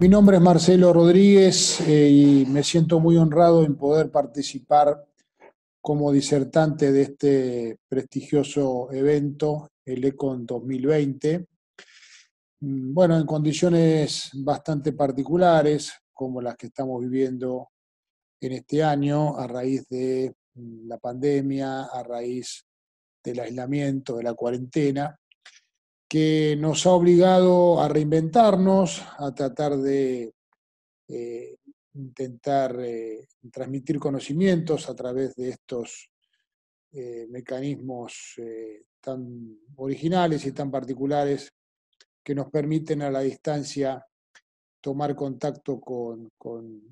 Mi nombre es Marcelo Rodríguez eh, y me siento muy honrado en poder participar como disertante de este prestigioso evento, el ECON 2020. Mm, bueno, en condiciones bastante particulares, como las que estamos viviendo en este año, a raíz de mm, la pandemia, a raíz del aislamiento, de la cuarentena que nos ha obligado a reinventarnos, a tratar de eh, intentar eh, transmitir conocimientos a través de estos eh, mecanismos tan originales y tan particulares que nos permiten a la distancia tomar contacto con,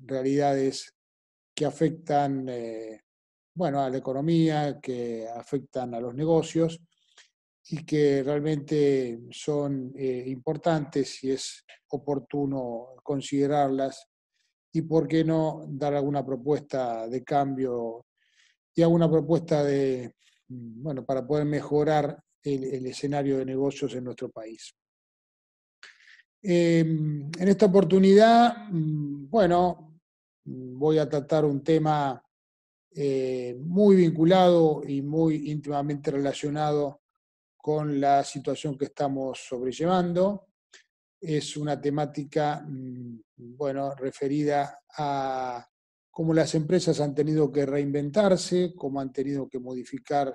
realidades que afectan a la economía, que afectan a los negocios y que realmente son eh, importantes y es oportuno considerarlas y por qué no dar alguna propuesta de cambio y alguna propuesta de, mm, bueno, para poder mejorar el, escenario de negocios en nuestro país. Em, en esta oportunidad, mm, bueno, mm, voy a tratar un tema eh, muy vinculado y muy íntimamente relacionado con la situación que estamos sobrellevando. Es una temática, mm, bueno, referida a cómo las empresas han tenido que reinventarse, cómo han tenido que modificar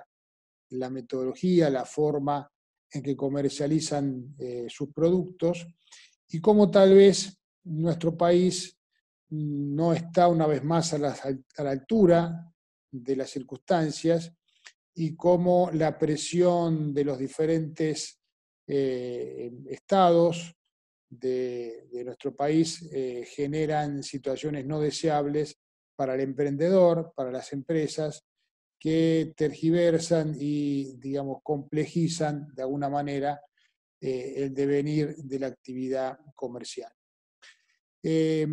la metodología, la forma en que comercializan eh, sus productos y cómo tal vez nuestro país mm, no está una vez más a la altura de las circunstancias y cómo la presión de los diferentes eh, estados de, nuestro país eh, generan situaciones no deseables para el emprendedor, para las empresas, que tergiversan y, digamos, complejizan de alguna manera eh, el devenir de la actividad comercial. Eh,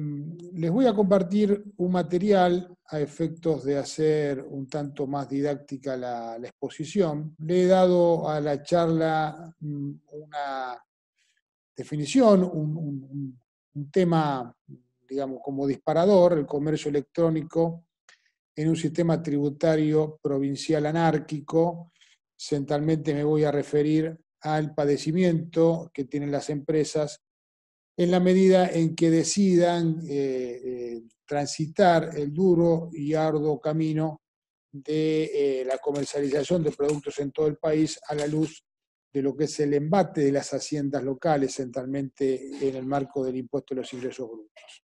les voy a compartir un material a efectos de hacer un tanto más didáctica la, exposición. Le he dado a la charla mm, una definición, un, un, tema, digamos, como disparador, el comercio electrónico en un sistema tributario provincial anárquico. Centralmente me voy a referir al padecimiento que tienen las empresas en la medida en que decidan eh, eh, transitar el duro y arduo camino de eh, la comercialización de productos en todo el país a la luz de lo que es el embate de las haciendas locales, centralmente en el marco del impuesto de los ingresos brutos.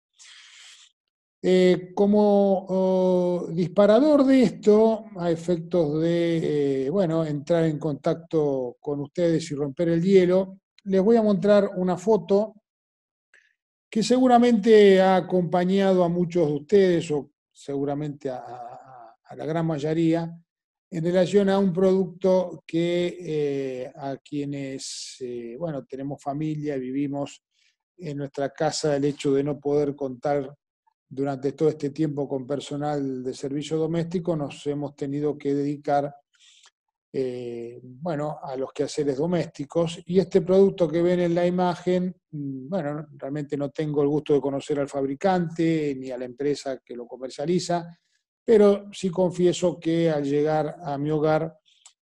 como disparador de esto, a efectos de bueno, entrar en contacto con ustedes y romper el hielo, les voy a mostrar una foto que seguramente ha acompañado a muchos de ustedes, o seguramente a, la gran mayoría, en relación a un producto que eh, a quienes, eh, bueno, tenemos familia, vivimos en nuestra casa, el hecho de no poder contar durante todo este tiempo con personal de servicio doméstico, nos hemos tenido que dedicar eh, bueno, a los quehaceres domésticos. Y este producto que ven en la imagen, mm, bueno, realmente no tengo el gusto de conocer al fabricante ni a la empresa que lo comercializa, pero sí confieso que al llegar a mi hogar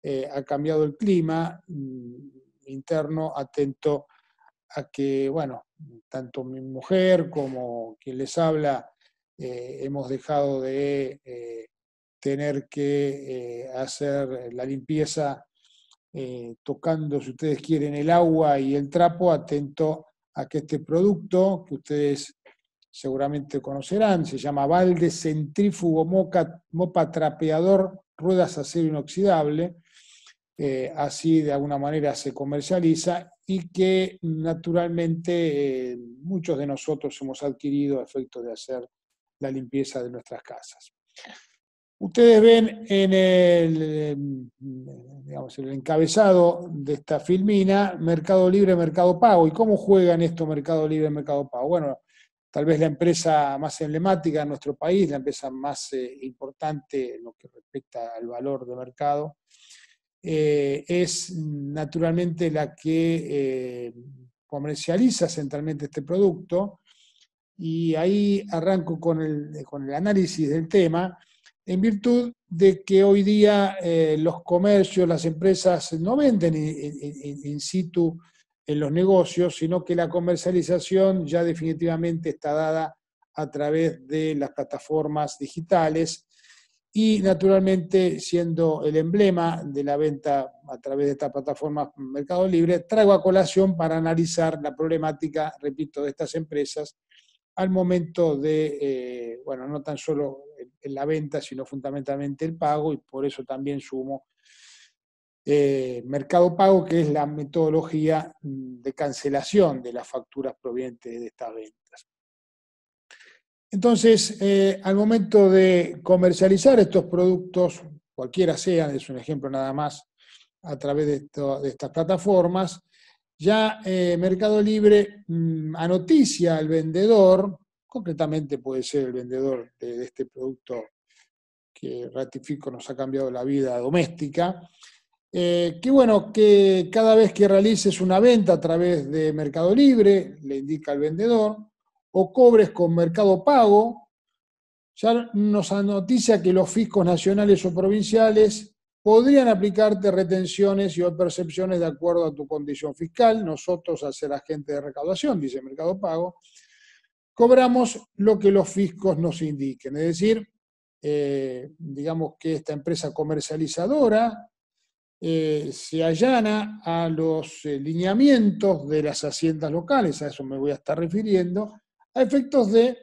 eh, ha cambiado el clima mm, interno, atento a que, bueno, tanto mi mujer como quien les habla, eh, hemos dejado de tener que eh, hacer la limpieza eh, tocando, si ustedes quieren, el agua y el trapo, atento a que este producto, que ustedes seguramente conocerán, se llama balde centrífugo mopa trapeador ruedas acero inoxidable, eh, así de alguna manera se comercializa y que naturalmente muchos de nosotros hemos adquirido a efecto de hacer la limpieza de nuestras casas. Ustedes ven en el, el encabezado de esta filmina, Mercado Libre, Mercado Pago. ¿Y cómo juegan esto Mercado Libre, Mercado Pago? Bueno, tal vez la empresa más emblemática en nuestro país, la empresa más eh, importante en lo que respecta al valor de mercado, eh, es naturalmente la que eh, comercializa centralmente este producto. Y ahí arranco con el análisis del tema en virtud de que hoy día eh, los comercios, las empresas no venden in, situ en eh, los negocios, sino que la comercialización ya definitivamente está dada a través de las plataformas digitales y naturalmente siendo el emblema de la venta a través de estas plataformas Mercado Libre, traigo a colación para analizar la problemática, repito, de estas empresas al momento de, eh, bueno, no tan solo en la venta, sino fundamentalmente el pago, y por eso también sumo eh, Mercado Pago, que es la metodología mm, de cancelación de las facturas provenientes de estas ventas. Entonces, eh, al momento de comercializar estos productos, cualquiera sea, es un ejemplo nada más, a través de, estas plataformas, ya eh, Mercado Libre mm, anoticia al vendedor concretamente puede ser el vendedor de, este producto que ratifico nos ha cambiado la vida doméstica. Eh, que bueno, que cada vez que realices una venta a través de Mercado Libre, le indica al vendedor, o cobres con Mercado Pago, ya nos anoticia que los fiscos nacionales o provinciales podrían aplicarte retenciones y o percepciones de acuerdo a tu condición fiscal. Nosotros, al ser agente de recaudación, dice Mercado Pago, cobramos lo que los fiscos nos indiquen. Es decir, eh, digamos que esta empresa comercializadora eh, se allana a los eh, lineamientos de las haciendas locales, a eso me voy a estar refiriendo, a efectos de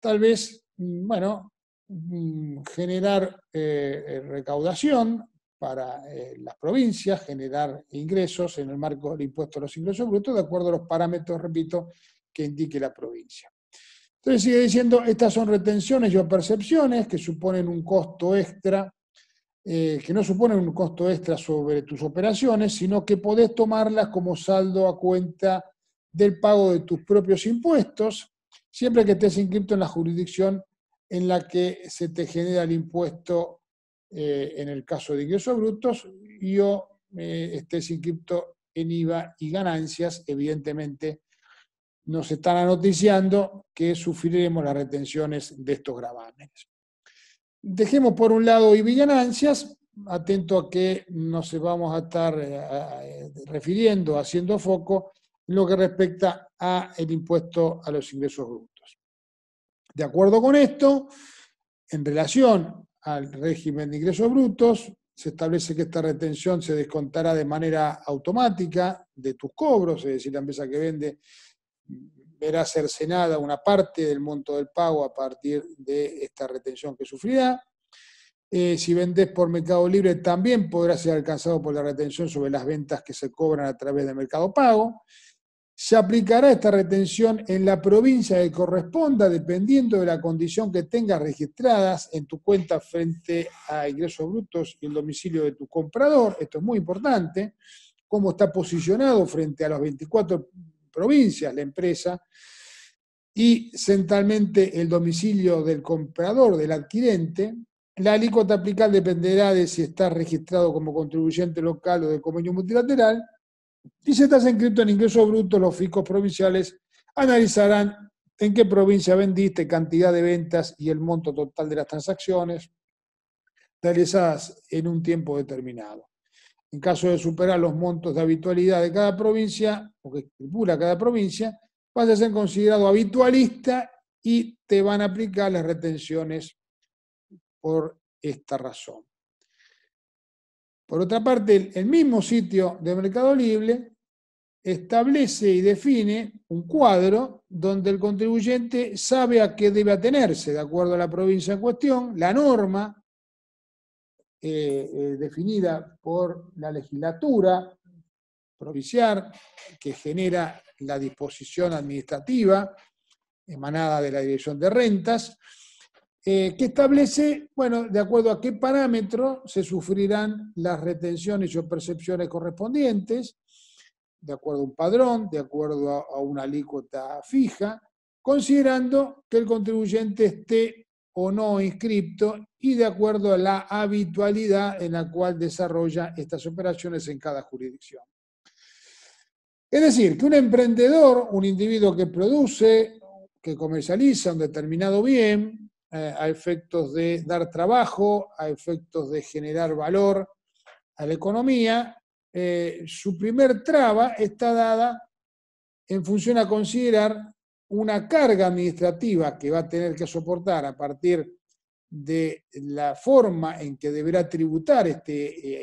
tal vez, mm, bueno, mm, generar recaudación para las provincias, generar ingresos en el marco del impuesto a los ingresos brutos, de acuerdo a los parámetros, repito, que indique la provincia. Entonces sigue diciendo, estas son retenciones o percepciones que suponen un costo extra, eh, que no suponen un costo extra sobre tus operaciones, sino que podés tomarlas como saldo a cuenta del pago de tus propios impuestos, siempre que estés inscrito en la jurisdicción en la que se te genera el impuesto eh, en el caso de ingresos brutos y o eh, estés inscrito en IVA y ganancias, evidentemente nos están anoticiando que sufriremos las retenciones de estos gravámenes. Dejemos por un lado y villanancias atento a que nos vamos a estar eh, eh, refiriendo, haciendo foco en lo que respecta al impuesto a los ingresos brutos. De acuerdo con esto, en relación al régimen de ingresos brutos, se establece que esta retención se descontará de manera automática de tus cobros, es decir, la empresa que vende verá cercenada una parte del monto del pago a partir de esta retención que sufrirá. Eh, si vendes por Mercado Libre, también podrá ser alcanzado por la retención sobre las ventas que se cobran a través de Mercado Pago. Se aplicará esta retención en la provincia que corresponda, dependiendo de la condición que tengas registradas en tu cuenta frente a ingresos brutos y el domicilio de tu comprador. Esto es muy importante. Cómo está posicionado frente a los 24 provincias la empresa y centralmente el domicilio del comprador, del adquirente, la alícuota aplicable dependerá de si está registrado como contribuyente local o de convenio multilateral. Y si estás inscrito en ingreso bruto, los fiscos provinciales analizarán en qué provincia vendiste, cantidad de ventas y el monto total de las transacciones realizadas en un tiempo determinado en caso de superar los montos de habitualidad de cada provincia, o que estipula cada provincia, vas a ser considerado habitualista y te van a aplicar las retenciones por esta razón. Por otra parte, el mismo sitio de Mercado Libre establece y define un cuadro donde el contribuyente sabe a qué debe atenerse, de acuerdo a la provincia en cuestión, la norma eh, eh, definida por la legislatura provincial, que genera la disposición administrativa emanada de la Dirección de Rentas, eh, que establece, bueno, de acuerdo a qué parámetro se sufrirán las retenciones o percepciones correspondientes, de acuerdo a un padrón, de acuerdo a, a una alícuota fija, considerando que el contribuyente esté o no inscripto y de acuerdo a la habitualidad en la cual desarrolla estas operaciones en cada jurisdicción. Es decir, que un emprendedor, un individuo que produce, que comercializa un determinado bien, eh, a efectos de dar trabajo, a efectos de generar valor a la economía, eh, su primer traba está dada en función a considerar una carga administrativa que va a tener que soportar a partir de la forma en que deberá tributar este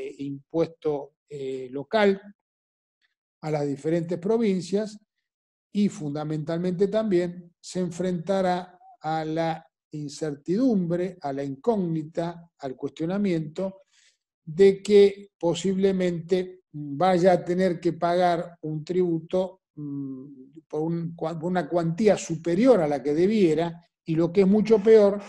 eh, impuesto eh, local a las diferentes provincias y fundamentalmente también se enfrentará a la incertidumbre, a la incógnita, al cuestionamiento de que posiblemente vaya a tener que pagar un tributo Mm, por, una cuantía superior a la que debiera y lo que es mucho peor,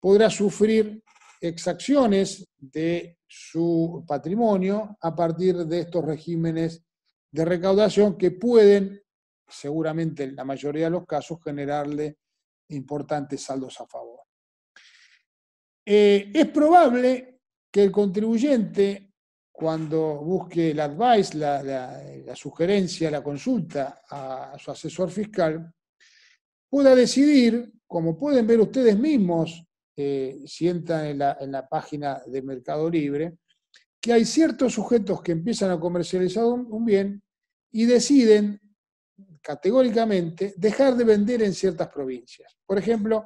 podrá sufrir exacciones de su patrimonio a partir de estos regímenes de recaudación que pueden, seguramente en la mayoría de los casos, generarle importantes saldos a favor. Eh, es probable que el contribuyente cuando busque el advice, la, sugerencia, la consulta a, su asesor fiscal, pueda decidir, como pueden ver ustedes mismos, eh, sientan en la, página de Mercado Libre, que hay ciertos sujetos que empiezan a comercializar un, bien y deciden categóricamente dejar de vender en ciertas provincias. Por ejemplo,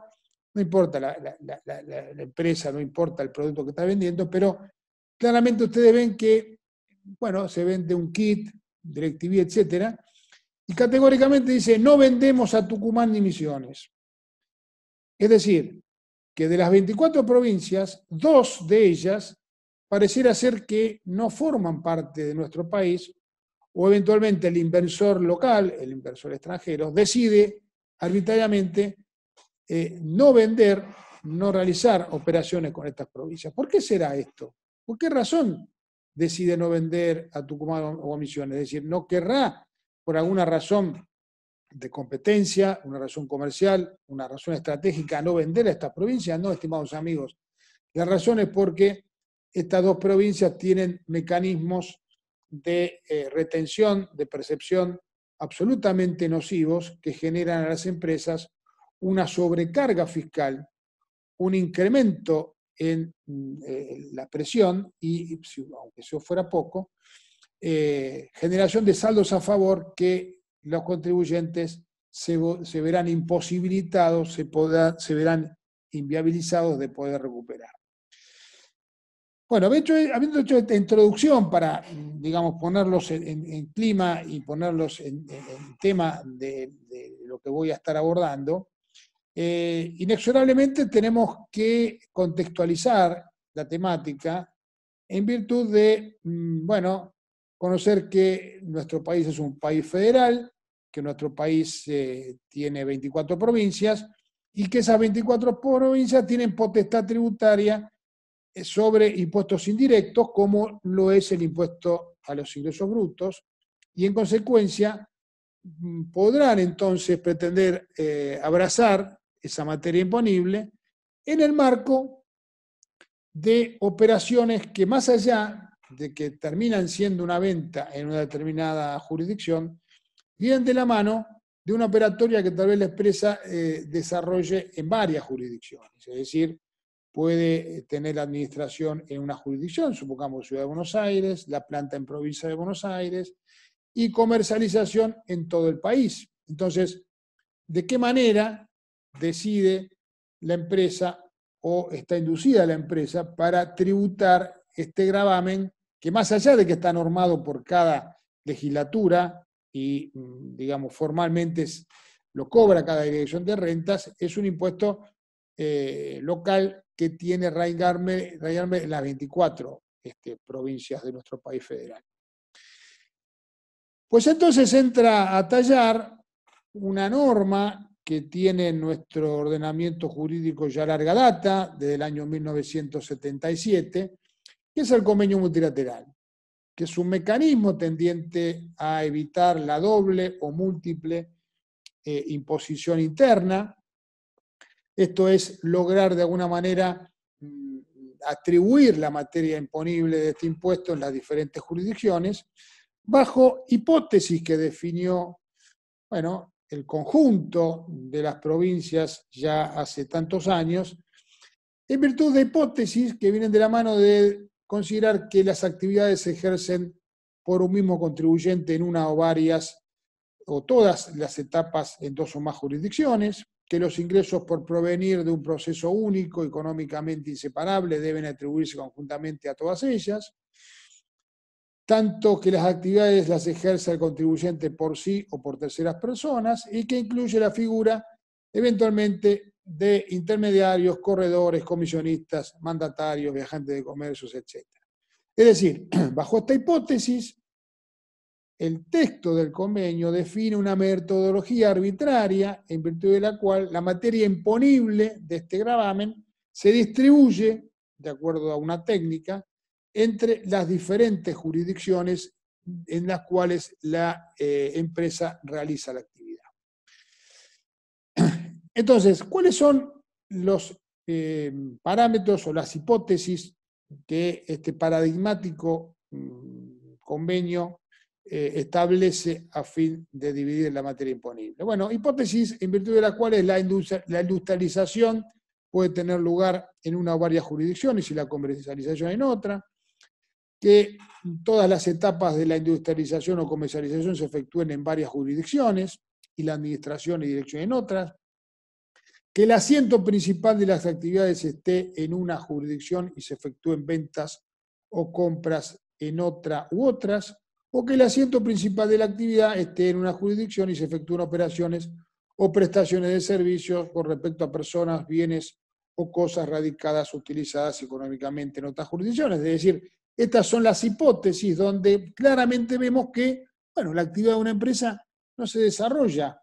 no importa la, empresa, no importa el producto que está vendiendo, pero claramente ustedes ven que, bueno, se vende un kit, DirecTV, etc. y categóricamente dice, no vendemos a Tucumán ni Misiones. Es decir, que de las 24 provincias, dos de ellas pareciera ser que no forman parte de nuestro país o eventualmente el inversor local, el inversor extranjero, decide arbitrariamente eh, no vender, no realizar operaciones con estas provincias. ¿Por qué será esto? ¿Por qué razón decide no vender a Tucumán o a Misiones? Es decir, no querrá por alguna razón de competencia, una razón comercial, una razón estratégica no vender a estas provincias, no, estimados amigos. La razón es porque estas dos provincias tienen mecanismos de eh, retención, de percepción absolutamente nocivos que generan a las empresas una sobrecarga fiscal, un incremento en mm, eh, la presión y, pues, aunque eso fuera poco, eh, generación de saldos a favor que los contribuyentes se, verán imposibilitados, se, se verán inviabilizados de poder recuperar. Bueno, eh, habiendo hecho esta introducción para, mm, digamos, ponerlos en, clima y ponerlos en, tema de, lo que voy a estar abordando, eh, inexorablemente tenemos que contextualizar la temática en virtud de, mm, bueno, conocer que nuestro país es un país federal, que nuestro país eh, tiene 24 provincias y que esas 24 provincias tienen potestad tributaria eh, sobre impuestos indirectos como lo es el impuesto a los ingresos brutos y en consecuencia mm, podrán entonces pretender abrazar esa materia imponible, en el marco de operaciones que más allá de que terminan siendo una venta en una determinada jurisdicción, vienen de la mano de una operatoria que tal vez la empresa eh, desarrolle en varias jurisdicciones. Es decir, puede eh, tener la administración en una jurisdicción, supongamos Ciudad de Buenos Aires, la planta en provincia de Buenos Aires, y comercialización en todo el país. Entonces, ¿de qué manera decide la empresa o está inducida la empresa para tributar este gravamen que más allá de que está normado por cada legislatura y, mm, digamos, formalmente lo cobra cada dirección de rentas, es un impuesto eh, local que tiene Reingarme en las 24 este, provincias de nuestro país federal. Pues entonces entra a tallar una norma que tiene nuestro ordenamiento jurídico ya larga data, desde el año 1977, que es el convenio multilateral, que es un mecanismo tendiente a evitar la doble o múltiple eh, imposición interna. Esto es lograr de alguna manera mm, atribuir la materia imponible de este impuesto en las diferentes jurisdicciones, bajo hipótesis que definió, bueno, el conjunto de las provincias ya hace tantos años, en virtud de hipótesis que vienen de la mano de considerar que las actividades se ejercen por un mismo contribuyente en una o varias o todas las etapas en dos o más jurisdicciones, que los ingresos por provenir de un proceso único económicamente inseparable deben atribuirse conjuntamente a todas ellas, tanto que las actividades las ejerza el contribuyente por sí o por terceras personas y que incluye la figura eventualmente de intermediarios, corredores, comisionistas, mandatarios, viajantes de comercios, etc. Es decir, bajo esta hipótesis, el texto del convenio define una metodología arbitraria en virtud de la cual la materia imponible de este gravamen se distribuye, de acuerdo a una técnica, entre las diferentes jurisdicciones en las cuales la eh, empresa realiza la actividad. Entonces, ¿cuáles son los eh, parámetros o las hipótesis que este paradigmático mm, convenio eh, establece a fin de dividir la materia imponible? Bueno, hipótesis en virtud de las cuales la, la industrialización puede tener lugar en una o varias jurisdicciones y la comercialización en otra que todas las etapas de la industrialización o comercialización se efectúen en varias jurisdicciones y la administración y dirección en otras, que el asiento principal de las actividades esté en una jurisdicción y se efectúen ventas o compras en otra u otras, o que el asiento principal de la actividad esté en una jurisdicción y se efectúen operaciones o prestaciones de servicios con respecto a personas, bienes o cosas radicadas utilizadas económicamente en otras jurisdicciones. Es decir, estas son las hipótesis donde claramente vemos que, bueno, la actividad de una empresa no se desarrolla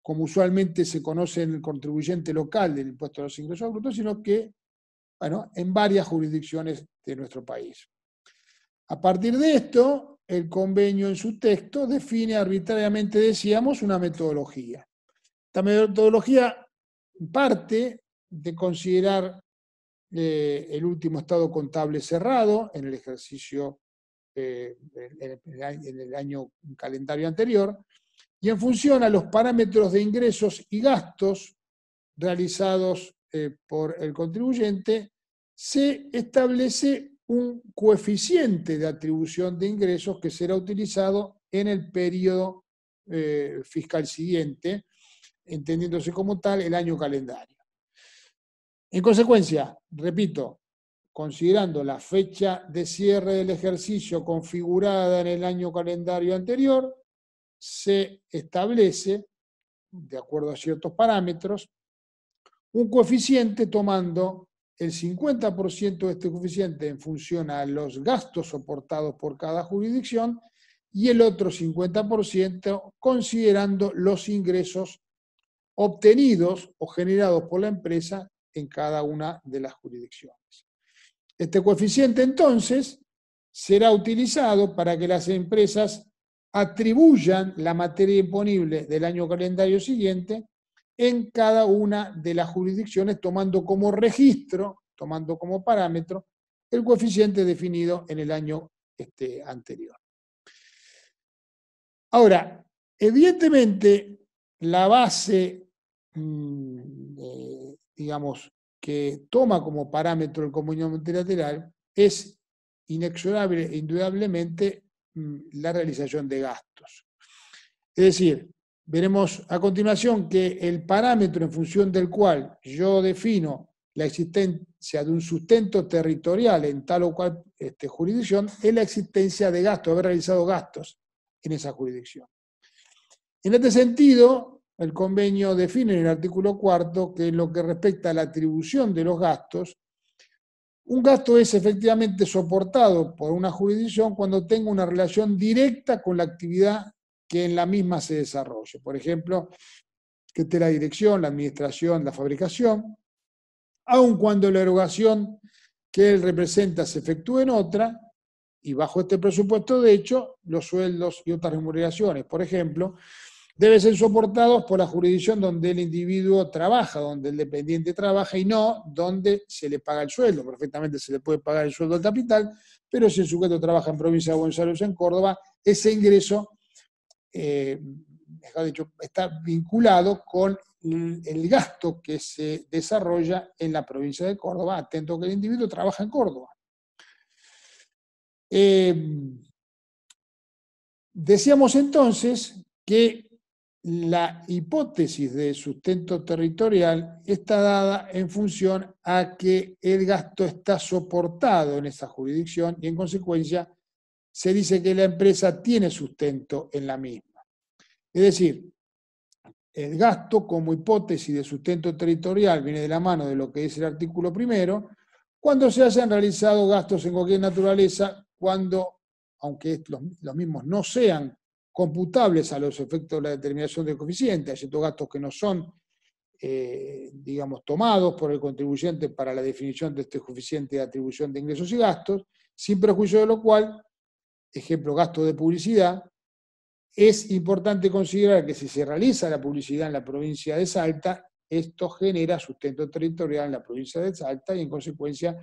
como usualmente se conoce en el contribuyente local del impuesto a los ingresos brutos, sino que, bueno, en varias jurisdicciones de nuestro país. A partir de esto, el convenio en su texto define arbitrariamente, decíamos, una metodología. Esta metodología parte de considerar eh, el último estado contable cerrado en el ejercicio, eh, en, el, año calendario anterior, y en función a los parámetros de ingresos y gastos realizados eh, por el contribuyente, se establece un coeficiente de atribución de ingresos que será utilizado en el periodo fiscal siguiente, entendiéndose como tal el año calendario. En consecuencia, repito, considerando la fecha de cierre del ejercicio configurada en el año calendario anterior, se establece, de acuerdo a ciertos parámetros, un coeficiente tomando el 50% de este coeficiente en función a los gastos soportados por cada jurisdicción y el otro 50% considerando los ingresos obtenidos o generados por la empresa en cada una de las jurisdicciones. Este coeficiente entonces será utilizado para que las empresas atribuyan la materia imponible del año calendario siguiente en cada una de las jurisdicciones tomando como registro, tomando como parámetro, el coeficiente definido en el año este, anterior. Ahora, evidentemente, la base mm, eh, digamos, que toma como parámetro el comunión multilateral es inexorable e indudablemente mm, la realización de gastos. Es decir, veremos a continuación que el parámetro en función del cual yo defino la existencia de un sustento territorial en tal o cual este, jurisdicción es la existencia de gastos, haber realizado gastos en esa jurisdicción. En este sentido, el convenio define en el artículo cuarto que en lo que respecta a la atribución de los gastos, un gasto es efectivamente soportado por una jurisdicción cuando tenga una relación directa con la actividad que en la misma se desarrolle. Por ejemplo, que esté la dirección, la administración, la fabricación, aun cuando la erogación que él representa se efectúe en otra, y bajo este presupuesto, de hecho, los sueldos y otras remuneraciones, por ejemplo, deben ser soportados por la jurisdicción donde el individuo trabaja, donde el dependiente trabaja y no donde se le paga el sueldo. Perfectamente se le puede pagar el sueldo al capital, pero si el sujeto trabaja en provincia de Buenos Aires en Córdoba, ese ingreso, eh, está vinculado con el gasto que se desarrolla en la provincia de Córdoba, atento que el individuo trabaja en Córdoba. Eh, decíamos entonces que la hipótesis de sustento territorial está dada en función a que el gasto está soportado en esa jurisdicción y en consecuencia se dice que la empresa tiene sustento en la misma. Es decir, el gasto como hipótesis de sustento territorial viene de la mano de lo que es el artículo primero, cuando se hayan realizado gastos en cualquier naturaleza, cuando, aunque los mismos no sean computables a los efectos de la determinación del coeficiente, hay ciertos gastos que no son, eh, digamos, tomados por el contribuyente para la definición de este coeficiente de atribución de ingresos y gastos, sin prejuicio de lo cual, ejemplo, gasto de publicidad, es importante considerar que si se realiza la publicidad en la provincia de Salta, esto genera sustento territorial en la provincia de Salta y en consecuencia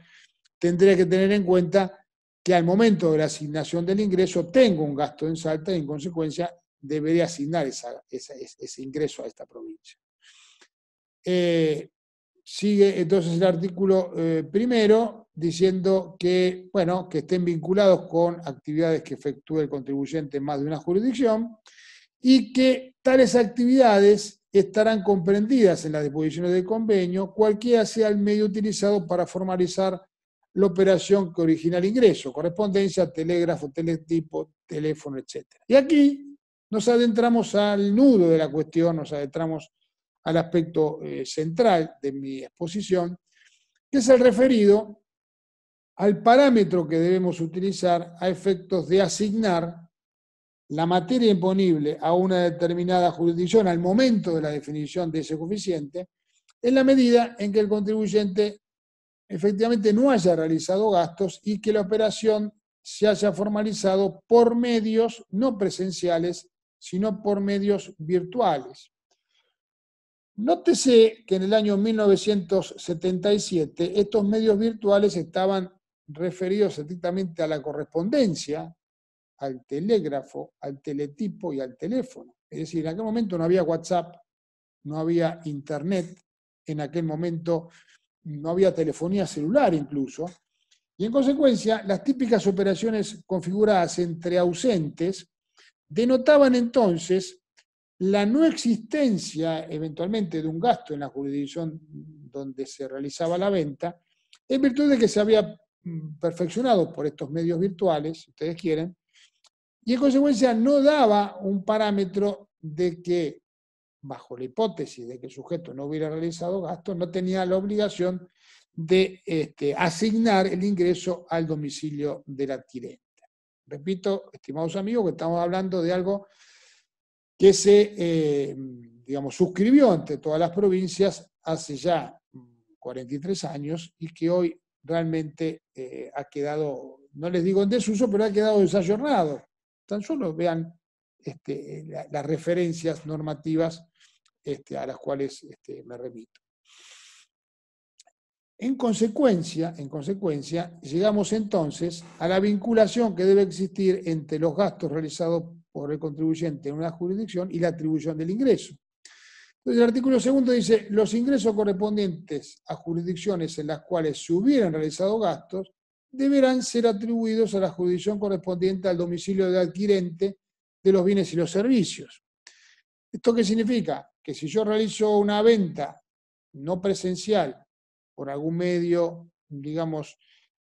tendría que tener en cuenta que al momento de la asignación del ingreso tengo un gasto en Salta y en consecuencia debería asignar ese ingreso a esta provincia. Eh, sigue entonces el artículo eh, primero diciendo que, bueno, que estén vinculados con actividades que efectúe el contribuyente en más de una jurisdicción y que tales actividades estarán comprendidas en las disposiciones del convenio, cualquiera sea el medio utilizado para formalizar la operación que origina el ingreso, correspondencia, telégrafo, teletipo, teléfono, etc. Y aquí nos adentramos al nudo de la cuestión, nos adentramos al aspecto eh, central de mi exposición, que es el referido al parámetro que debemos utilizar a efectos de asignar la materia imponible a una determinada jurisdicción al momento de la definición de ese coeficiente, en la medida en que el contribuyente efectivamente no haya realizado gastos y que la operación se haya formalizado por medios no presenciales, sino por medios virtuales. Nótese que en el año 1977 estos medios virtuales estaban referidos estrictamente a la correspondencia, al telégrafo, al teletipo y al teléfono. Es decir, en aquel momento no había WhatsApp, no había Internet, en aquel momento no había telefonía celular incluso, y en consecuencia las típicas operaciones configuradas entre ausentes denotaban entonces la no existencia eventualmente de un gasto en la jurisdicción donde se realizaba la venta, en virtud de que se había mm, perfeccionado por estos medios virtuales, si ustedes quieren, y en consecuencia no daba un parámetro de que bajo la hipótesis de que el sujeto no hubiera realizado gastos, no tenía la obligación de este, asignar el ingreso al domicilio de la adquirente. Repito, estimados amigos, que estamos hablando de algo que se, eh, digamos, suscribió ante todas las provincias hace ya 43 años y que hoy realmente eh, ha quedado, no les digo en desuso, pero ha quedado desayornado. Tan solo vean este, las referencias normativas este, a las cuales este, me remito. En consecuencia, en consecuencia, llegamos entonces a la vinculación que debe existir entre los gastos realizados por el contribuyente en una jurisdicción y la atribución del ingreso. Entonces, el artículo segundo dice, los ingresos correspondientes a jurisdicciones en las cuales se hubieran realizado gastos deberán ser atribuidos a la jurisdicción correspondiente al domicilio de adquirente de los bienes y los servicios. ¿Esto qué significa? que si yo realizo una venta no presencial por algún medio, digamos,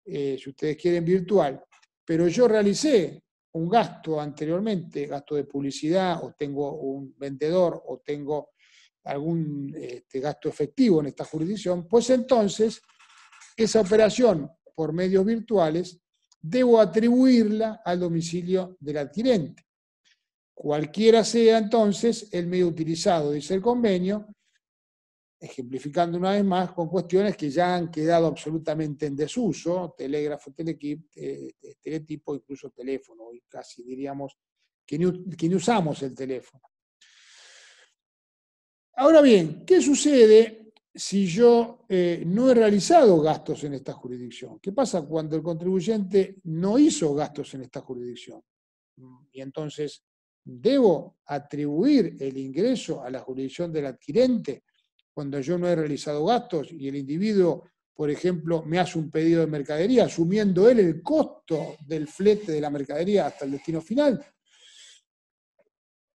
eh, si ustedes quieren, virtual, pero yo realicé un gasto anteriormente, gasto de publicidad, o tengo un vendedor, o tengo algún este, gasto efectivo en esta jurisdicción, pues entonces esa operación por medios virtuales debo atribuirla al domicilio del adquirente. Cualquiera sea entonces el medio utilizado, dice el convenio, ejemplificando una vez más con cuestiones que ya han quedado absolutamente en desuso, telégrafo, teletipo, incluso teléfono, y casi diríamos que ni, usamos el teléfono. Ahora bien, ¿qué sucede si yo eh, no he realizado gastos en esta jurisdicción? ¿Qué pasa cuando el contribuyente no hizo gastos en esta jurisdicción? Y entonces debo atribuir el ingreso a la jurisdicción del adquirente cuando yo no he realizado gastos y el individuo, por ejemplo, me hace un pedido de mercadería, asumiendo él el costo del flete de la mercadería hasta el destino final.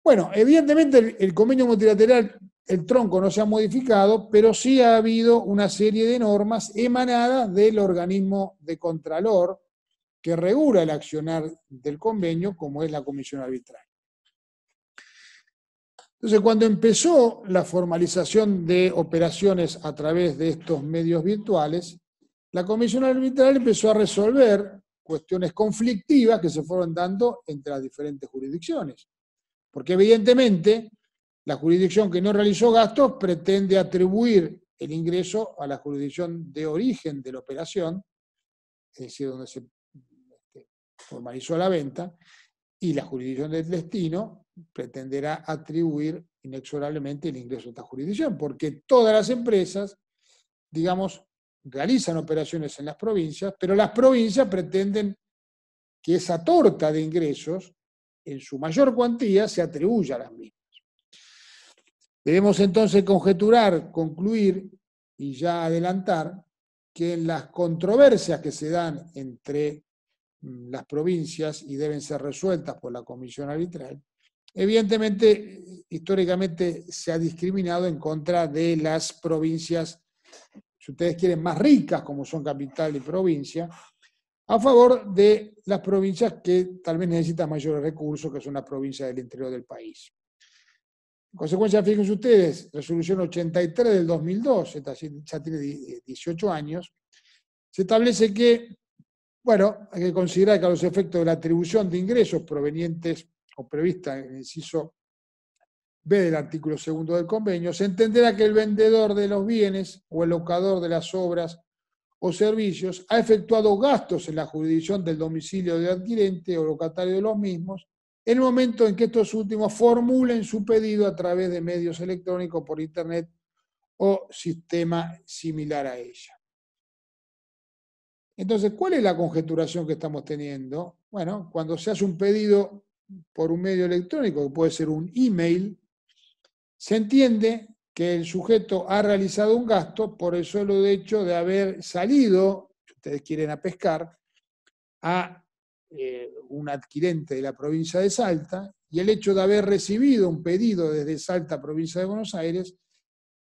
Bueno, evidentemente el, convenio multilateral, el tronco no se ha modificado, pero sí ha habido una serie de normas emanadas del organismo de contralor que regula el accionar del convenio, como es la comisión arbitral. Entonces, cuando empezó la formalización de operaciones a través de estos medios virtuales, la comisión arbitral empezó a resolver cuestiones conflictivas que se fueron dando entre las diferentes jurisdicciones. Porque evidentemente la jurisdicción que no realizó gastos pretende atribuir el ingreso a la jurisdicción de origen de la operación, es decir, donde se este, formalizó la venta, y la jurisdicción del destino pretenderá atribuir inexorablemente el ingreso a esta jurisdicción, porque todas las empresas, digamos, realizan operaciones en las provincias, pero las provincias pretenden que esa torta de ingresos, en su mayor cuantía, se atribuya a las mismas. Debemos entonces conjeturar, concluir y ya adelantar que en las controversias que se dan entre mm, las provincias y deben ser resueltas por la comisión arbitral, Evidentemente, históricamente se ha discriminado en contra de las provincias, si ustedes quieren, más ricas, como son capital y provincia, a favor de las provincias que tal vez necesitan mayores recursos, que son las provincias del interior del país. En consecuencia, fíjense ustedes, resolución 83 del 2002, ya tiene 18 eh, años, se establece que, bueno, hay que considerar que a los efectos de la atribución de ingresos provenientes o prevista en eh, el inciso B del artículo segundo del convenio, se entenderá que el vendedor de los bienes o el locador de las obras o servicios ha efectuado gastos en la jurisdicción del domicilio del adquirente o locatario de los mismos en el momento en que estos últimos formulen su pedido a través de medios electrónicos por Internet o sistema similar a ella. Entonces, ¿cuál es la conjeturación que estamos teniendo? Bueno, cuando se hace un pedido por un medio electrónico, que puede ser un email, se entiende que el sujeto ha realizado un gasto por el solo hecho de haber salido, si ustedes quieren, a pescar, a eh, un adquirente de la provincia de Salta y el hecho de haber recibido un pedido desde Salta, provincia de Buenos Aires,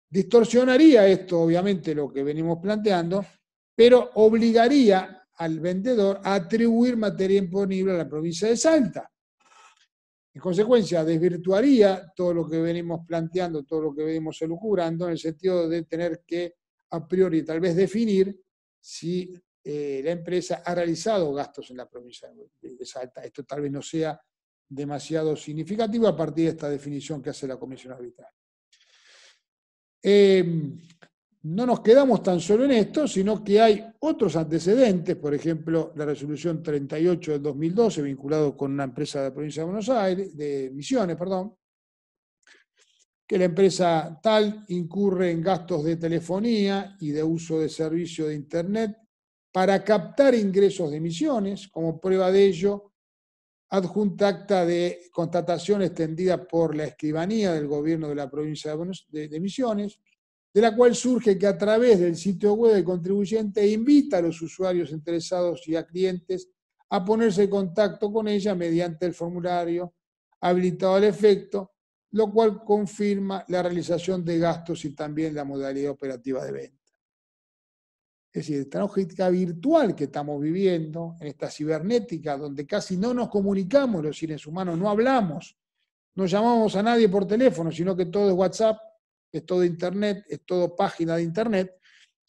distorsionaría esto, obviamente, lo que venimos planteando, pero obligaría al vendedor a atribuir materia imponible a la provincia de Salta. En consecuencia, desvirtuaría todo lo que venimos planteando, todo lo que venimos elucubrando, en el sentido de tener que a priori tal vez definir si eh, la empresa ha realizado gastos en la provincia de Salta. Esto tal vez no sea demasiado significativo a partir de esta definición que hace la comisión arbitral. Em, no nos quedamos tan solo en esto, sino que hay otros antecedentes, por ejemplo, la resolución 38 del 2012, vinculado con una empresa de la provincia de Buenos Aires, de Misiones, perdón, que la empresa tal incurre en gastos de telefonía y de uso de servicio de Internet para captar ingresos de Misiones. Como prueba de ello, adjunta acta de contratación extendida por la escribanía del gobierno de la provincia de Misiones, de la cual surge que a través del sitio web del contribuyente invita a los usuarios interesados y a clientes a ponerse en contacto con ella mediante el formulario habilitado al efecto, lo cual confirma la realización de gastos y también la modalidad operativa de venta. Es decir, esta logística virtual que estamos viviendo, en esta cibernética, donde casi no nos comunicamos los seres humanos, no hablamos, no llamamos a nadie por teléfono, sino que todo es WhatsApp, es todo Internet, es todo página de Internet.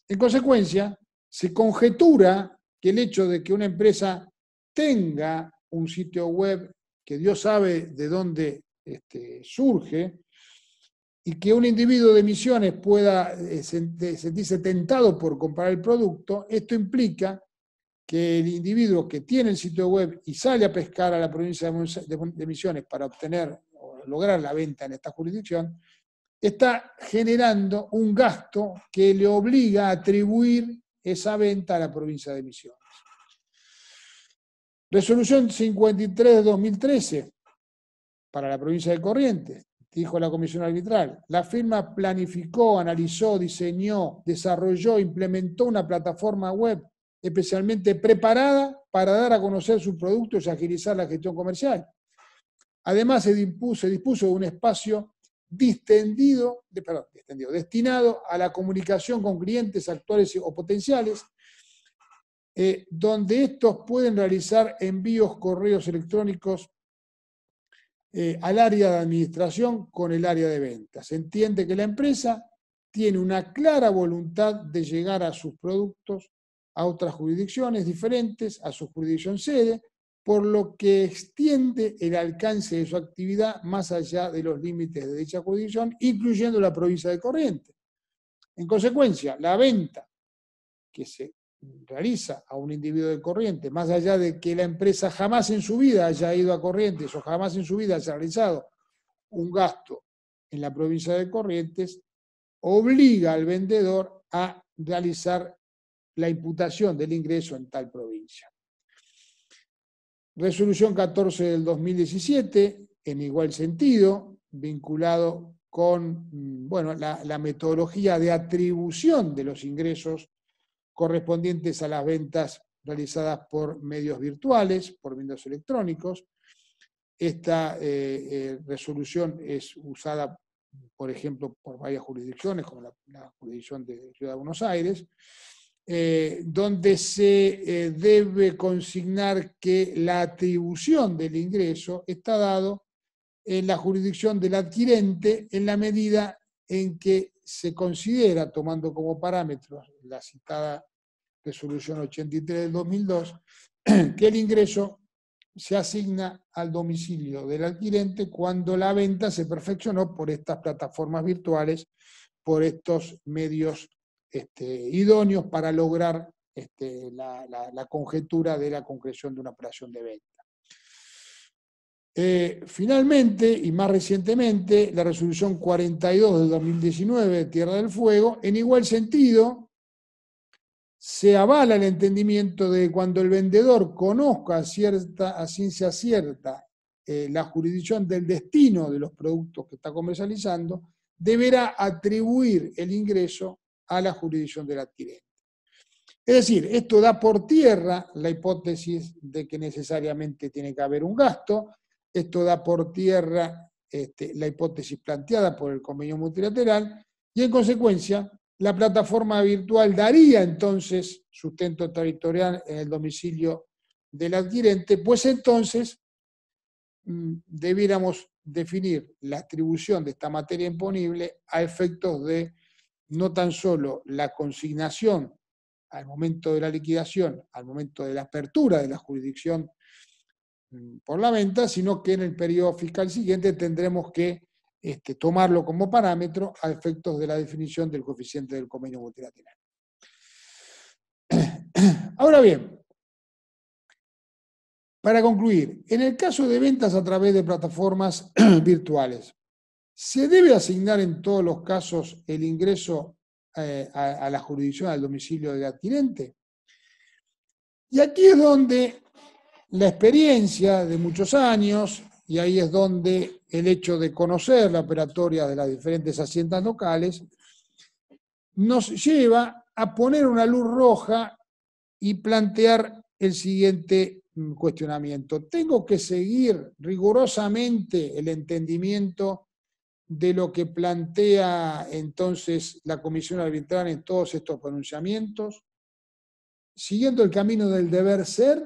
En consecuencia, se conjetura que el hecho de que una empresa tenga un sitio web que Dios sabe de dónde este, surge y que un individuo de misiones pueda eh, sentirse tentado por comprar el producto, esto implica que el individuo que tiene el sitio web y sale a pescar a la provincia de Misiones para obtener o lograr la venta en esta jurisdicción, está generando un gasto que le obliga a atribuir esa venta a la provincia de Misiones. Resolución 53 de 2013 para la provincia de Corrientes, dijo la comisión arbitral. La firma planificó, analizó, diseñó, desarrolló, implementó una plataforma web especialmente preparada para dar a conocer sus productos y agilizar la gestión comercial. Además, se dispuso, dispuso de un espacio distendido, perdón, destinado a la comunicación con clientes actuales o potenciales, eh, donde estos pueden realizar envíos, correos electrónicos eh, al área de administración con el área de ventas. Se entiende que la empresa tiene una clara voluntad de llegar a sus productos a otras jurisdicciones diferentes, a su jurisdicción sede, por lo que extiende el alcance de su actividad más allá de los límites de dicha jurisdicción, incluyendo la provincia de Corrientes. En consecuencia, la venta que se realiza a un individuo de Corrientes, más allá de que la empresa jamás en su vida haya ido a Corrientes o jamás en su vida haya realizado un gasto en la provincia de Corrientes, obliga al vendedor a realizar la imputación del ingreso en tal provincia. Resolución 14 del 2017, en igual sentido, vinculado con mm, bueno, la, metodología de atribución de los ingresos correspondientes a las ventas realizadas por medios virtuales, por medios electrónicos. Esta eh, eh, resolución es usada, por ejemplo, por varias jurisdicciones, como la jurisdicción de Ciudad de Buenos Aires, eh, donde se eh, debe consignar que la atribución del ingreso está dado en la jurisdicción del adquirente en la medida en que se considera, tomando como parámetros la citada resolución 83 del 2002, que el ingreso se asigna al domicilio del adquirente cuando la venta se perfeccionó por estas plataformas virtuales, por estos medios este, idóneos para lograr este, la, conjetura de la concreción de una operación de venta. Eh, finalmente, y más recientemente, la resolución 42 de 2019 de Tierra del Fuego, en igual sentido, se avala el entendimiento de que cuando el vendedor conozca a, cierta, ciencia cierta eh, la jurisdicción del destino de los productos que está comercializando, deberá atribuir el ingreso a la jurisdicción del adquirente. Es decir, esto da por tierra la hipótesis de que necesariamente tiene que haber un gasto, esto da por tierra este, la hipótesis planteada por el convenio multilateral y en consecuencia la plataforma virtual daría entonces sustento territorial en el domicilio del adquirente, pues entonces mm, debiéramos definir la atribución de esta materia imponible a efectos de no tan solo la consignación al momento de la liquidación, al momento de la apertura de la jurisdicción mm, por la venta, sino que en el periodo fiscal siguiente tendremos que este, tomarlo como parámetro a efectos de la definición del coeficiente del convenio multilateral. Ahora bien, para concluir, en el caso de ventas a través de plataformas virtuales, ¿Se debe asignar en todos los casos el ingreso eh, a, la jurisdicción, al domicilio del adquirente? Y aquí es donde la experiencia de muchos años, y ahí es donde el hecho de conocer la operatoria de las diferentes haciendas locales, nos lleva a poner una luz roja y plantear el siguiente mm, cuestionamiento. ¿Tengo que seguir rigurosamente el entendimiento de lo que plantea entonces la Comisión Arbitral en todos estos pronunciamientos? ¿Siguiendo el camino del deber ser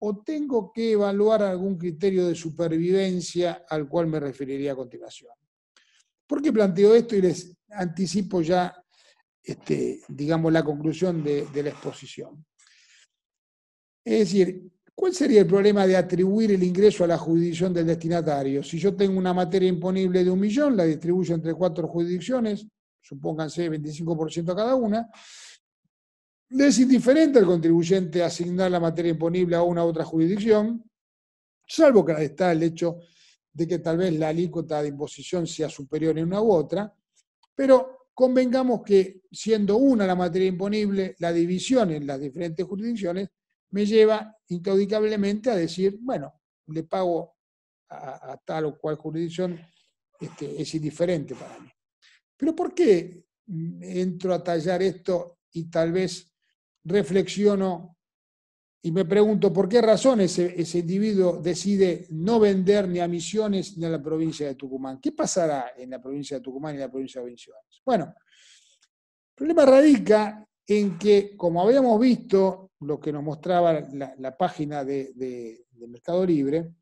o tengo que evaluar algún criterio de supervivencia al cual me referiría a continuación? ¿Por qué planteo esto y les anticipo ya, este, digamos, la conclusión de, de la exposición? Es decir, ¿Cuál sería el problema de atribuir el ingreso a la jurisdicción del destinatario? Si yo tengo una materia imponible de un millón, la distribuyo entre cuatro jurisdicciones, supónganse 25% a cada una, es indiferente al contribuyente asignar la materia imponible a una u otra jurisdicción, salvo que está el hecho de que tal vez la alícuota de imposición sea superior en una u otra, pero convengamos que siendo una la materia imponible, la división en las diferentes jurisdicciones me lleva incaudicablemente a decir, bueno, le pago a, tal o cual jurisdicción, este, es indiferente para mí. Pero ¿por qué entro a tallar esto y tal vez reflexiono y me pregunto por qué razón ese, ese, individuo decide no vender ni a Misiones ni a la provincia de Tucumán. ¿Qué pasará en la provincia de Tucumán y en la provincia de Misiones? Bueno, el problema radica en que, como habíamos visto lo que nos mostraba la, página de, Mercado Libre,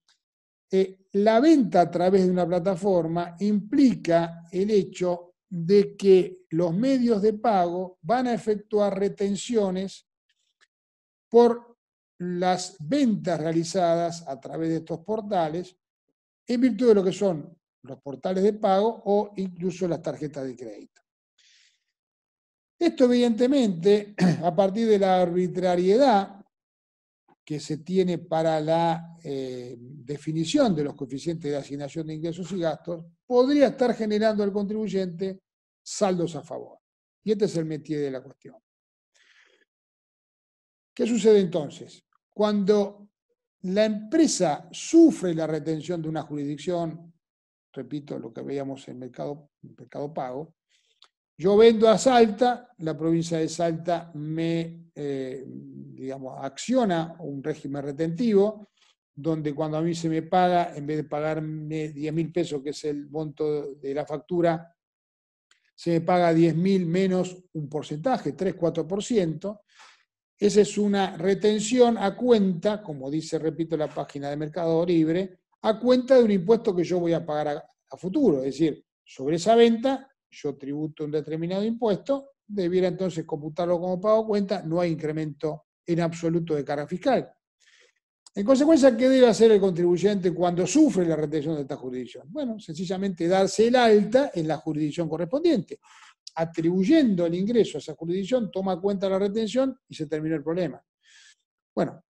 eh, la venta a través de una plataforma implica el hecho de que los medios de pago van a efectuar retenciones por las ventas realizadas a través de estos portales en virtud de lo que son los portales de pago o incluso las tarjetas de crédito. Esto evidentemente, a partir de la arbitrariedad que se tiene para la eh, definición de los coeficientes de asignación de ingresos y gastos, podría estar generando al contribuyente saldos a favor. Y este es el métier de la cuestión. ¿Qué sucede entonces? Cuando la empresa sufre la retención de una jurisdicción, repito lo que veíamos en Mercado, mercado Pago, yo vendo a Salta, la provincia de Salta me, eh, digamos, acciona un régimen retentivo, donde cuando a mí se me paga, en vez de pagarme 10 mil pesos, que es el monto de la factura, se me paga 10 mil menos un porcentaje, 3-4%. Esa es una retención a cuenta, como dice, repito, la página de Mercado Libre, a cuenta de un impuesto que yo voy a pagar a futuro. Es decir, sobre esa venta yo tributo un determinado impuesto, debiera entonces computarlo como pago cuenta, no hay incremento en absoluto de carga fiscal. En consecuencia, ¿qué debe hacer el contribuyente cuando sufre la retención de esta jurisdicción? Bueno, sencillamente darse el alta en la jurisdicción correspondiente. Atribuyendo el ingreso a esa jurisdicción, toma cuenta la retención y se termina el problema. Bueno,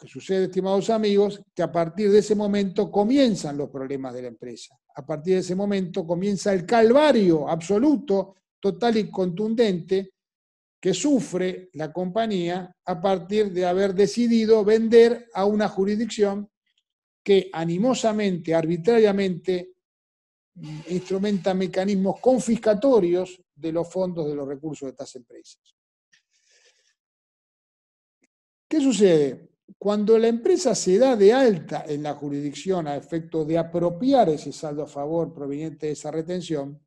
que sucede, estimados amigos, que a partir de ese momento comienzan los problemas de la empresa. A partir de ese momento comienza el calvario absoluto, total y contundente que sufre la compañía a partir de haber decidido vender a una jurisdicción que animosamente, arbitrariamente, mm, instrumenta mecanismos confiscatorios de los fondos de los recursos de estas empresas. ¿Qué sucede? Cuando la empresa se da de alta en la jurisdicción a efecto de apropiar ese saldo a favor proveniente de esa retención,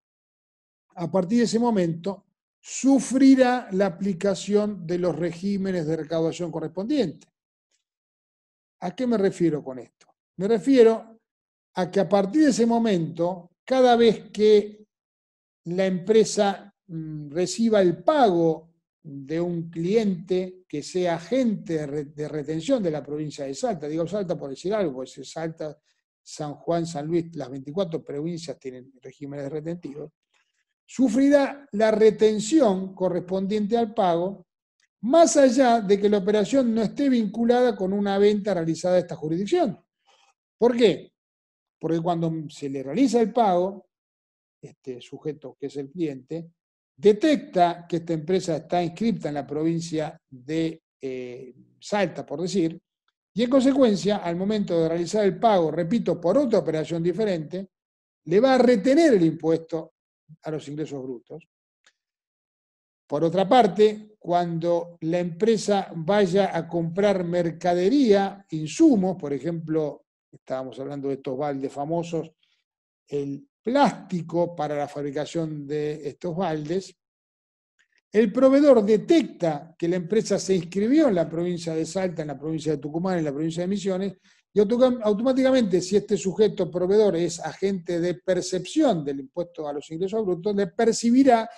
a partir de ese momento sufrirá la aplicación de los regímenes de recaudación correspondientes. ¿A qué me refiero con esto? Me refiero a que a partir de ese momento, cada vez que la empresa mm, reciba el pago de un cliente que sea agente de retención de la provincia de Salta. Digo Salta por decir algo, es Salta, San Juan, San Luis, las 24 provincias tienen regímenes retentivos. Sufrirá la retención correspondiente al pago, más allá de que la operación no esté vinculada con una venta realizada a esta jurisdicción. ¿Por qué? Porque cuando se le realiza el pago, este sujeto que es el cliente, detecta que esta empresa está inscripta en la provincia de eh, Salta, por decir, y en consecuencia, al momento de realizar el pago, repito, por otra operación diferente, le va a retener el impuesto a los ingresos brutos. Por otra parte, cuando la empresa vaya a comprar mercadería, insumos, por ejemplo, estábamos hablando de estos baldes famosos, el plástico para la fabricación de estos baldes, el proveedor detecta que la empresa se inscribió en la provincia de Salta, en la provincia de Tucumán, en la provincia de Misiones, y automáticamente, si este sujeto proveedor es agente de percepción del impuesto a los ingresos brutos, le percibirá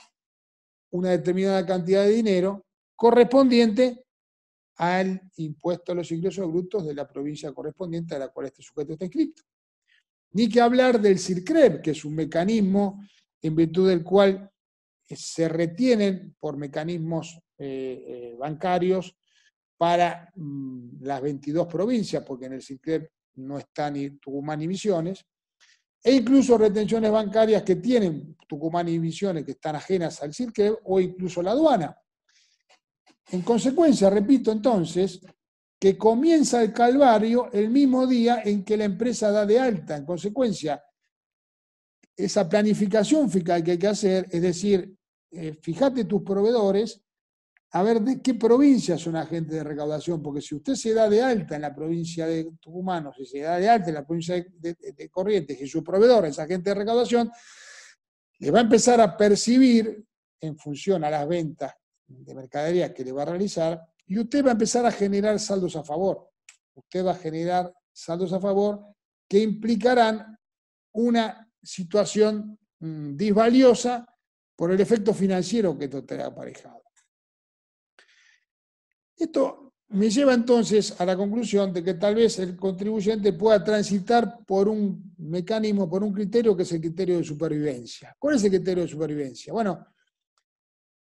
una determinada cantidad de dinero correspondiente al impuesto a los ingresos brutos de la provincia correspondiente a la cual este sujeto está inscrito. Ni que hablar del CIRCREP, que es un mecanismo en virtud del cual eh, se retienen por mecanismos eh, eh, bancarios para mm, las 22 provincias, porque en el CIRCREP no están ni Tucumán ni Misiones, e incluso retenciones bancarias que tienen Tucumán y Misiones, que están ajenas al CIRCREP, o incluso la aduana. En consecuencia, repito entonces, que comienza el calvario el mismo día en que la empresa da de alta. En consecuencia, esa planificación fiscal que hay que hacer, es decir, eh, fíjate tus proveedores, a ver de qué provincia son agentes de recaudación, porque si usted se da de alta en la provincia de Tucumán o si se da de alta en la provincia de, Corrientes y su proveedor es agente de recaudación, le va a empezar a percibir en función a las ventas de mercaderías que le va a realizar, y usted va a empezar a generar saldos a favor. Usted va a generar saldos a favor que implicarán una situación mm, disvaliosa por el efecto financiero que esto te ha aparejado. Esto me lleva entonces a la conclusión de que tal vez el contribuyente pueda transitar por un mecanismo, por un criterio que es el criterio de supervivencia. ¿Cuál es el criterio de supervivencia? Bueno,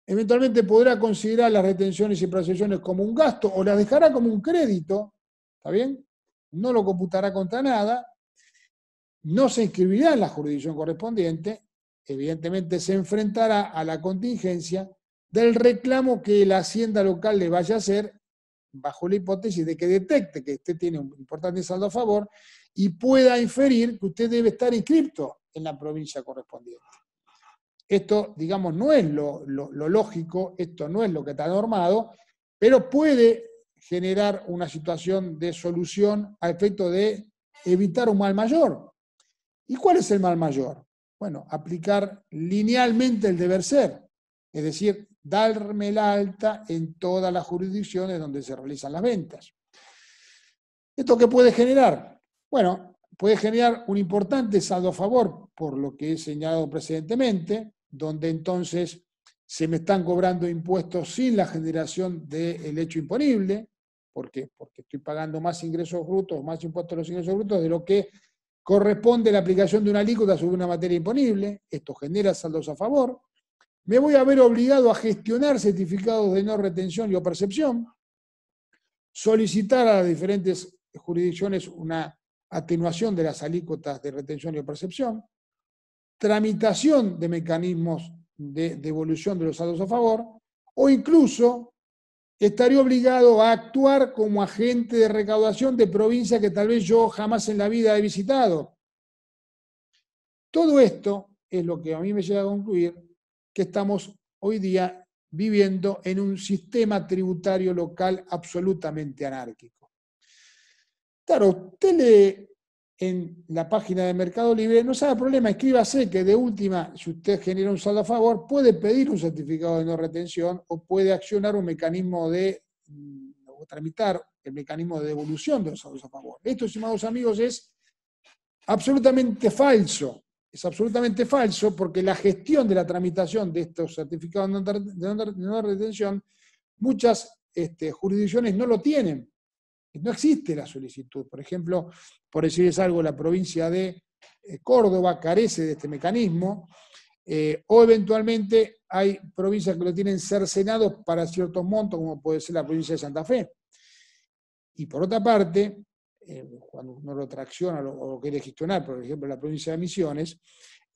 eventualmente podrá considerar las retenciones y procesiones como un gasto o las dejará como un crédito, ¿está bien? No lo computará contra nada, no se inscribirá en la jurisdicción correspondiente, evidentemente se enfrentará a la contingencia del reclamo que la hacienda local le vaya a hacer bajo la hipótesis de que detecte que usted tiene un importante saldo a favor y pueda inferir que usted debe estar inscripto en la provincia correspondiente. Esto, digamos, no es lo, lógico, esto no es lo que está normado, pero puede generar una situación de solución a efecto de evitar un mal mayor. ¿Y cuál es el mal mayor? Bueno, aplicar linealmente el deber ser, es decir, darme la alta en todas las jurisdicciones donde se realizan las ventas. ¿Esto qué puede generar? Bueno, puede generar un importante saldo a favor por lo que he señalado precedentemente, donde entonces se me están cobrando impuestos sin la generación del hecho imponible, porque estoy pagando más ingresos brutos, más impuestos a los ingresos brutos de lo que corresponde la aplicación de una alícuota sobre una materia imponible, esto genera saldos a favor, me voy a ver obligado a gestionar certificados de no retención y o percepción, solicitar a las diferentes jurisdicciones una atenuación de las alícuotas de retención y percepción, tramitación de mecanismos de devolución de los saldos a favor, o incluso estaría obligado a actuar como agente de recaudación de provincias que tal vez yo jamás en la vida he visitado. Todo esto es lo que a mí me lleva a concluir que estamos hoy día viviendo en un sistema tributario local absolutamente anárquico. Claro, usted lee en la página de Mercado Libre, no sabe problema, escríbase que de última, si usted genera un saldo a favor, puede pedir un certificado de no retención o puede accionar un mecanismo de, mm, tramitar el mecanismo de devolución de los saldos a favor. Esto, estimados amigos, es absolutamente falso. Es absolutamente falso porque la gestión de la tramitación de estos certificados de no retención, muchas este, jurisdicciones no lo tienen no existe la solicitud. Por ejemplo, por decirles algo, la provincia de eh, Córdoba carece de este mecanismo, eh, o eventualmente hay provincias que lo tienen cercenado para ciertos montos, como puede ser la provincia de Santa Fe. Y por otra parte, eh, cuando uno lo tracciona o lo quiere gestionar, por ejemplo, la provincia de Misiones,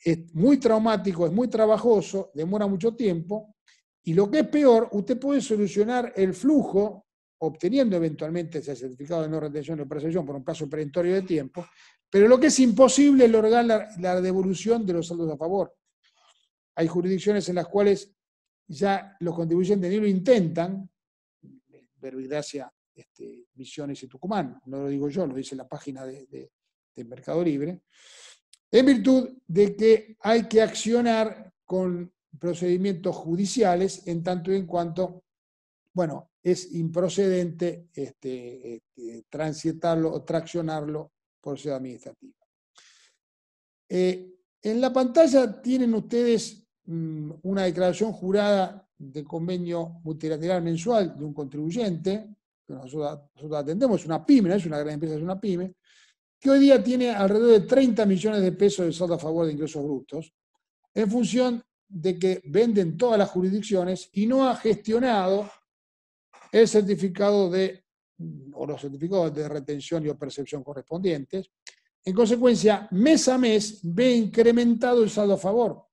es muy traumático, es muy trabajoso, demora mucho tiempo, y lo que es peor, usted puede solucionar el flujo obteniendo eventualmente ese certificado de no retención o operación por un plazo perentorio de tiempo, pero lo que es imposible es lograr la, devolución de los saldos a favor. Hay jurisdicciones en las cuales ya los contribuyentes ni lo intentan, verbigracia este, Misiones y Tucumán, no lo digo yo, lo dice la página de, de Mercado Libre, en virtud de que hay que accionar con procedimientos judiciales en tanto y en cuanto bueno, es improcedente este, este, transitarlo o traccionarlo por sede administrativa. Eh, en la pantalla tienen ustedes mm, una declaración jurada de convenio multilateral mensual de un contribuyente, que nosotros, atendemos, es una pyme, es una gran empresa, es una pyme, que hoy día tiene alrededor de 30 millones de pesos de saldo a favor de ingresos brutos, en función de que venden todas las jurisdicciones y no ha gestionado el certificado de, o los certificados de retención y o percepción correspondientes. En consecuencia, mes a mes ve incrementado el saldo a favor.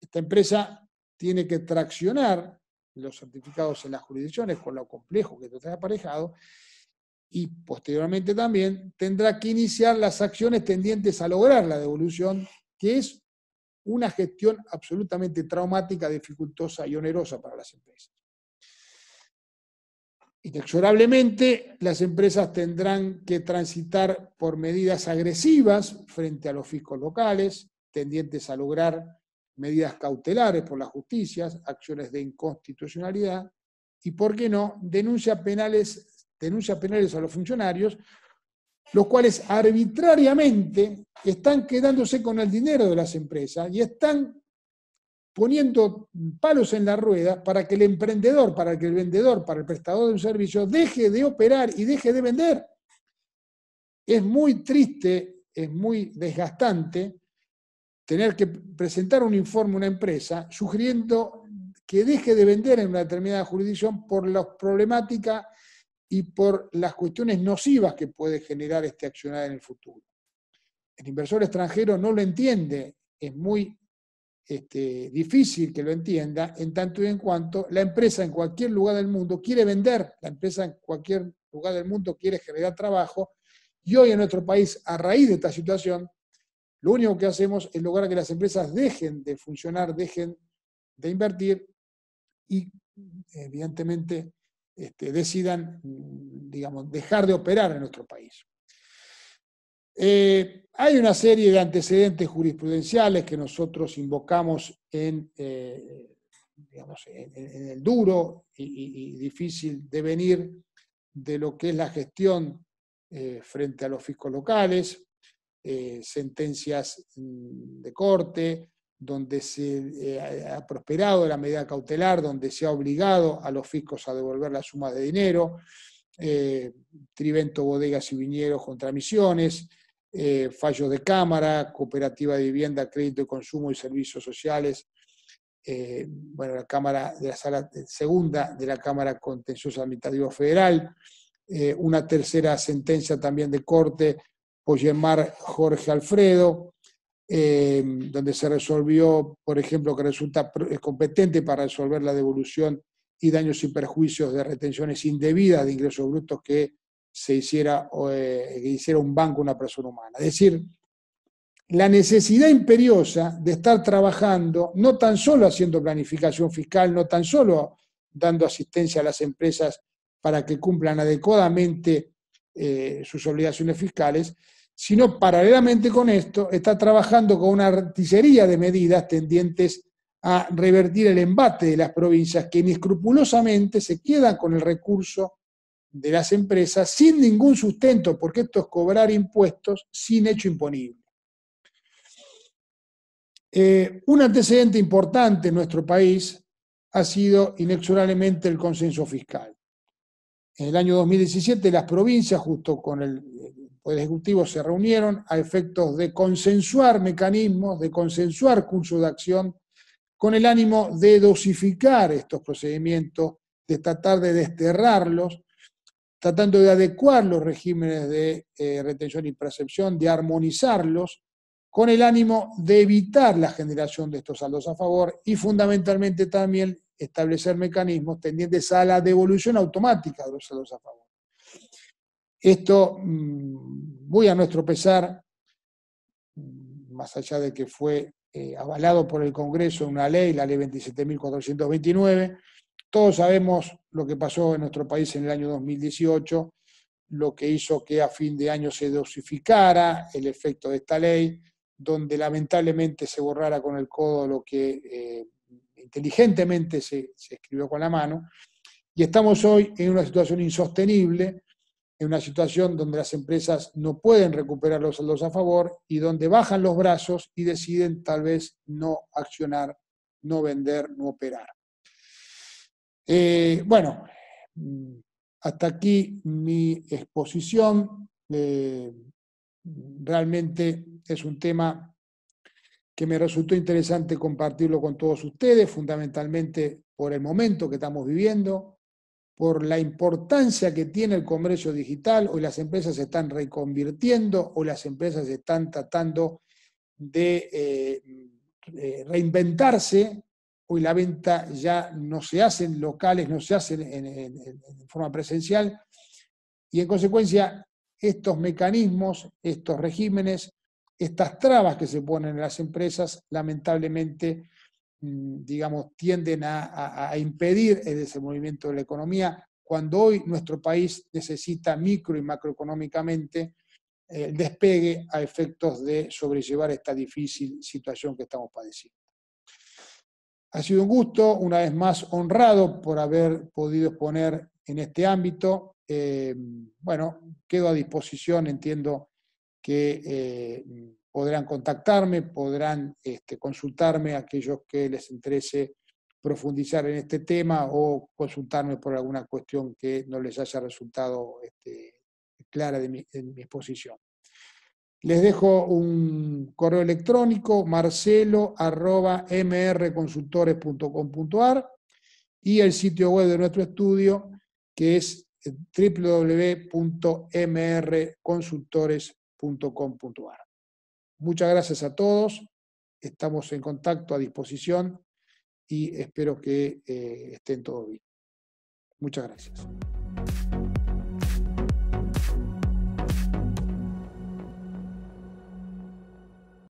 Esta empresa tiene que traccionar los certificados en las jurisdicciones con lo complejo que está aparejado y posteriormente también tendrá que iniciar las acciones tendientes a lograr la devolución, que es una gestión absolutamente traumática, dificultosa y onerosa para las empresas. Inexorablemente, las empresas tendrán que transitar por medidas agresivas frente a los fiscos locales, tendientes a lograr medidas cautelares por las justicias, acciones de inconstitucionalidad y, por qué no, denuncias penales, denuncias penales a los funcionarios, los cuales arbitrariamente están quedándose con el dinero de las empresas y están poniendo palos en la rueda para que el emprendedor, para que el vendedor, para el prestador de un servicio deje de operar y deje de vender. Es muy triste, es muy desgastante tener que presentar un informe a una empresa sugiriendo que deje de vender en una determinada jurisdicción por las problemáticas y por las cuestiones nocivas que puede generar este accionar en el futuro. El inversor extranjero no lo entiende, es muy este, difícil que lo entienda, en tanto y en cuanto la empresa en cualquier lugar del mundo quiere vender, la empresa en cualquier lugar del mundo quiere generar trabajo, y hoy en nuestro país, a raíz de esta situación, lo único que hacemos es lograr que las empresas dejen de funcionar, dejen de invertir y, evidentemente, este, decidan, mm, digamos, dejar de operar en nuestro país. Eh, hay una serie de antecedentes jurisprudenciales que nosotros invocamos en, eh, en, el duro y, y, y, difícil devenir de lo que es la gestión eh, frente a los fiscos locales, sentencias mm, de corte, donde se ha prosperado la medida cautelar, donde se ha obligado a los fiscos a devolver las sumas de dinero, Trivento, Bodegas y Viñeros contra Misiones, eh, fallos de cámara, cooperativa de vivienda, crédito de consumo y servicios sociales, eh, bueno, la Cámara de la Sala eh, Segunda de la Cámara Contenciosa Administrativa Federal, una tercera sentencia también de corte, Poyemar Jorge Alfredo, donde se resolvió, por ejemplo, que resulta competente para resolver la devolución y daños y perjuicios de retenciones indebidas de ingresos brutos que se hiciera, eh, hiciera un banco una persona humana. Es decir, la necesidad imperiosa de estar trabajando, no tan solo haciendo planificación fiscal, no tan solo dando asistencia a las empresas para que cumplan adecuadamente eh, sus obligaciones fiscales, sino paralelamente con esto está trabajando con una artillería de medidas tendientes a revertir el embate de las provincias que inescrupulosamente se quedan con el recurso de las empresas sin ningún sustento, porque esto es cobrar impuestos sin hecho imponible. Eh, un antecedente importante en nuestro país ha sido inexorablemente el consenso fiscal. En el año 2017 las provincias, justo con el Poder Ejecutivo, se reunieron a efectos de consensuar mecanismos, de consensuar cursos de acción, con el ánimo de dosificar estos procedimientos, de tratar de desterrarlos tratando de adecuar los regímenes de eh, retención y percepción, de armonizarlos, con el ánimo de evitar la generación de estos saldos a favor y fundamentalmente también establecer mecanismos tendientes a la devolución automática de los saldos a favor. Esto, mm, voy a nuestro pesar, mm, más allá de que fue eh, avalado por el Congreso en una ley, la ley 27.429, todos sabemos lo que pasó en nuestro país en el año 2018, lo que hizo que a fin de año se dosificara el efecto de esta ley, donde lamentablemente se borrara con el codo lo que eh, inteligentemente se escribió con la mano. Y estamos hoy en una situación insostenible, en una situación donde las empresas no pueden recuperar los saldos a favor y donde bajan los brazos y deciden tal vez no accionar, no vender, no operar. Eh, bueno, hasta aquí mi exposición. Eh, realmente es un tema que me resultó interesante compartirlo con todos ustedes, fundamentalmente por el momento que estamos viviendo, por la importancia que tiene el comercio digital. Hoy las empresas se están reconvirtiendo, o las empresas están tratando de eh, reinventarse Hoy la venta ya no se hace en locales, no se hace en, forma presencial. Y en consecuencia, estos mecanismos, estos regímenes, estas trabas que se ponen en las empresas, lamentablemente, mm, digamos, tienden a, impedir el desenvolvimiento de la economía, cuando hoy nuestro país necesita micro y macroeconómicamente el eh, despegue a efectos de sobrellevar esta difícil situación que estamos padeciendo. Ha sido un gusto, una vez más honrado por haber podido exponer en este ámbito. Eh, bueno, quedo a disposición, entiendo que eh, podrán contactarme, podrán este, consultarme a aquellos que les interese profundizar en este tema o consultarme por alguna cuestión que no les haya resultado este, clara de mi exposición. Les dejo un correo electrónico, marcelo.mrconsultores.com.ar y el sitio web de nuestro estudio, que es eh, www.mrconsultores.com.ar. Muchas gracias a todos, estamos en contacto, a disposición y espero que eh, estén todos bien. Muchas gracias.